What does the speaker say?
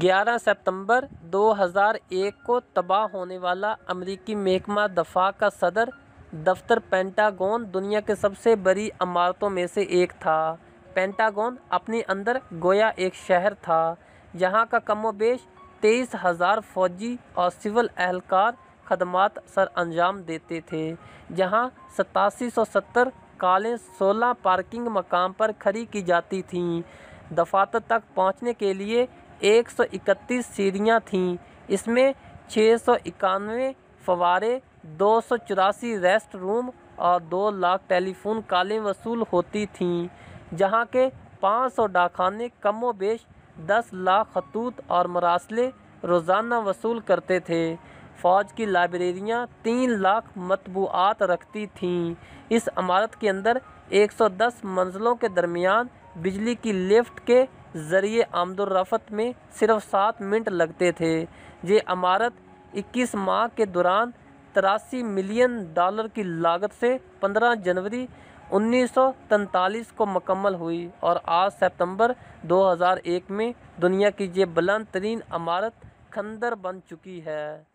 11 सितंबर 2001 को तबाह होने वाला अमरीकी महकमा दफा का सदर दफ्तर पेंटागोन दुनिया के सबसे बड़ी इमारतों में से एक था पेंटागोन अपने अंदर गोया एक शहर था यहाँ का कमोबेश तेईस हज़ार फौजी और सिविल अहलकार खदमात सर अंजाम देते थे जहाँ सतासी सौ सत्तर कालें सोलह पार्किंग मकाम पर खड़ी की जाती थीं दफातर तक पहुँचने के लिए एक सौ इकतीस सीढ़ियाँ थीं इसमें छः सौ इक्यानवे फवारे दो सौ चौरासी रेस्ट रूम और दो लाख टेलीफोन कॉलें वसूल होती थीं जहाँ के पाँच सौ डाकखाने कमो बेश दस लाख खतूत और मरासले रोज़ाना वसूल करते थे फ़ौज की लाइब्रेरियाँ तीन लाख मतबूआत रखती थीं इस अमारत के अंदर 110 मंजिलों के दरमियान बिजली की लिफ्ट के ज़रिए आमदोरफ़त में सिर्फ सात मिनट लगते थे ये अमारत 21 माह के दौरान तिरासी मिलियन डॉलर की लागत से 15 जनवरी उन्नीस को मुकम्मल हुई और आज सितंबर 2001 में दुनिया की ये बुलंद तरीन इमारत खंदर बन चुकी है